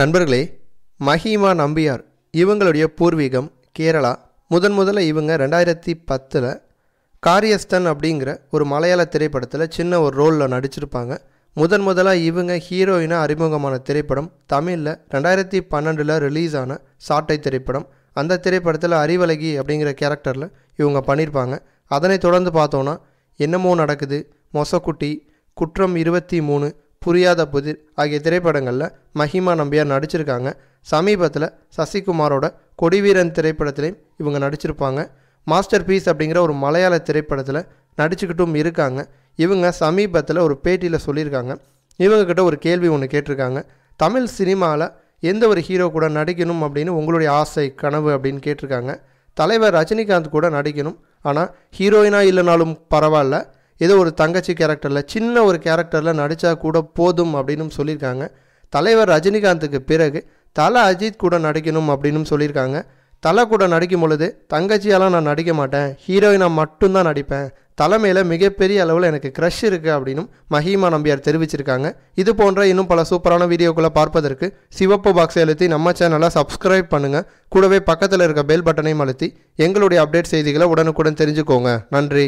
நண்பர்களே மஹிமா நம்பியார் இவங்களுடைய பூர்வீகம் கேரளா முதன் முதல்ல இவங்க ரெண்டாயிரத்தி பத்தில் காரியஸ்தன் அப்படிங்கிற ஒரு மலையாள திரைப்படத்தில் சின்ன ஒரு ரோலில் நடிச்சிருப்பாங்க முதன் முதலாக இவங்க ஹீரோயினாக அறிமுகமான திரைப்படம் தமிழில் ரெண்டாயிரத்தி பன்னெண்டில் ரிலீஸ் ஆன சாட்டை திரைப்படம் அந்த திரைப்படத்தில் அறிவலகி அப்படிங்கிற கேரக்டரில் இவங்க பண்ணியிருப்பாங்க அதனை தொடர்ந்து பார்த்தோன்னா என்னமோ நடக்குது மொசக்குட்டி குற்றம் இருபத்தி மூணு புரியாத புதிர் ஆகிய திரைப்படங்களில் மஹிமா நம்பியார் நடிச்சிருக்காங்க சமீபத்தில் சசிகுமாரோட கொடிவீரன் திரைப்படத்திலையும் இவங்க நடிச்சிருப்பாங்க மாஸ்டர் பீஸ் அப்படிங்கிற ஒரு மலையாள திரைப்படத்தில் நடிச்சுக்கிட்டும் இருக்காங்க இவங்க சமீபத்தில் ஒரு பேட்டியில் சொல்லியிருக்காங்க இவங்கக்கிட்ட ஒரு கேள்வி ஒன்று கேட்டிருக்காங்க தமிழ் சினிமாவில் எந்த ஒரு ஹீரோ கூட நடிக்கணும் அப்படின்னு உங்களுடைய ஆசை கனவு அப்படின்னு கேட்டிருக்காங்க தலைவர் ரஜினிகாந்த் கூட நடிக்கணும் ஆனால் ஹீரோயினாக இல்லைனாலும் பரவாயில்ல ஏதோ ஒரு தங்கச்சி கேரக்டரில் சின்ன ஒரு கேரக்டரில் நடித்தா கூட போதும் அப்படின்னு சொல்லியிருக்காங்க தலைவர் ரஜினிகாந்துக்கு பிறகு தலை அஜித் கூட நடிக்கணும் அப்படின்னு சொல்லியிருக்காங்க தலை கூட நடிக்கும் பொழுது தங்கச்சியெல்லாம் நான் நடிக்க மாட்டேன் ஹீரோயினாக மட்டும்தான் நடிப்பேன் தலைமையில் மிகப்பெரிய அளவில் எனக்கு க்ரஷ் இருக்குது அப்படின்னும் மஹிமா நம்பியார் தெரிவிச்சிருக்காங்க இது போன்ற இன்னும் பல சூப்பரான வீடியோக்களை பார்ப்பதற்கு சிவப்பு பாக்ஸை அழுத்தி நம்ம சேனலை சப்ஸ்கிரைப் பண்ணுங்கள் கூடவே பக்கத்தில் இருக்க பெல் பட்டனையும் அழுத்தி எங்களுடைய அப்டேட் செய்திகளை உடனுக்குடன் தெரிஞ்சுக்கோங்க நன்றி